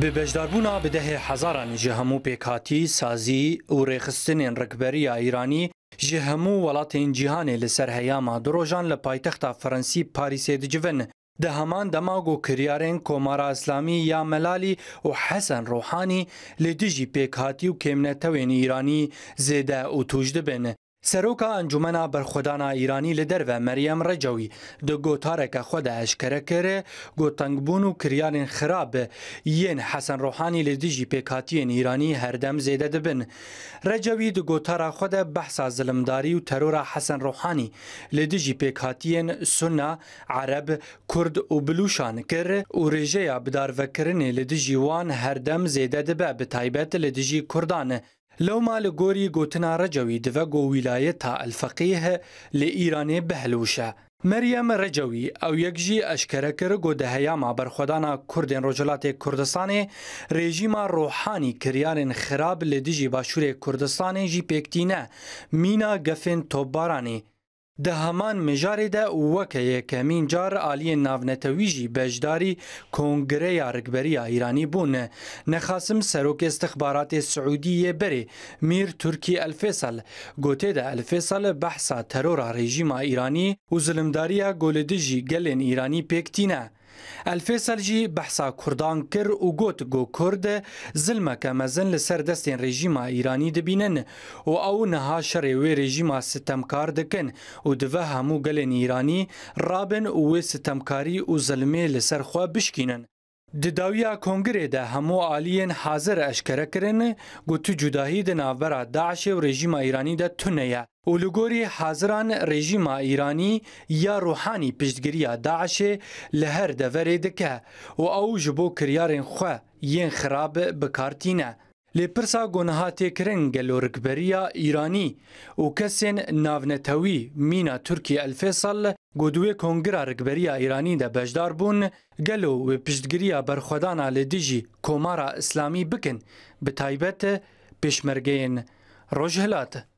به بەشداربوونا بدەهێ حەزارانی ji hemû pêkhatî sazî û rêxistinên rikberiya Îranî ji hemû welatên cîhanê li ser heyama du rojan li paytexta Fransî Parîsê dicivin. Di heman dema got kiryarên Komara İslamî ya Melalî û Hesen Rohanî lê dijî pêkhatî û kêmnetewên Îranî zêde û tûj dibin. سەرۆکە ئەنجومەنا بەرخۆدانە ئیرانی لە دەرەوە مەریەم ڕێجەوی دە گۆتارێکە خۆدا ئەشکەرەکەرێ گۆتەنگبوون و کریانین خراپە یەن حەسەن ڕۆحانی لە دژی پێکاتیەن ئیرانی هەردەم زێدە دەبن ڕێجەوی دە گۆتارە خۆدە بەحسا زلمداری و تەرۆرە حەسەن ڕۆحانی لە دژی پێکاتیەن سنا عرب کورد و بلوشان کرد و ڕێژەیە بدارڤەکردنێ لە دژی وان هەردەم زێدە دەبە بە تایبەت لە دژی کوردانە لەو ما لە گۆری گوتنارەجەوی دڤە گۆویلایە تا ئەلفەقیه لە ئیرانێ بەهلوشە مەریەمە ڕەجەوی ئەو یەکژی ئەشکەرەکرە گۆدەهەیەما بەرخۆدانە کوردێن ڕۆژەڵاتێک کوردستانی ڕێژیما ڕۆحانی کریارن خراب لە دژی باشوورێک کوردستانێژی پێکتینە مینا گەفێن تۆبارانی د همان مجارې ده وکه یکمین جار عالی ناونتوی جی بجداری کنگره یا رگبری ایرانی بونه نخاسم سروک استخبارات سعودی بری میر ترکی الفیصل گوته ده الفیصل بحثا ترور رژیم ایرانی و ظلمداری گولدجی گلین ایرانی پیکتینه الفیصل جی بحثا کردان کر و گوت گو کرد ظلمک مزن لسر دستین رژیما ایرانی دبینن و او نها شر وی رژیما ستمکار دکن و دوه همو گلن ایرانی رابن و ستمکاری و ظلمه لسر خواه بشکینن د داویا کنګرې د همو عالیین حاضر اشکره کړن ګوتو جداهی د ناورا داعش او رژیم ایرانی د تونیا اولګوري حاضران رژیم ایرانی یا روحاني پشتګریه داعش له هر د ورې دکه او او جبو کریارن خو یین خراب بکارتینه لپرسا گناهاتی کرن گلو رکبریا ایرانی و کسین ناونتوی مینا ترکی الفیصل گودوی کنگرا رکبریا ایرانی ده بجدار بون گلو و پشتگریا برخودانا لدیجی کومارا اسلامی بکن به تایبت پشمرگین روژهلات.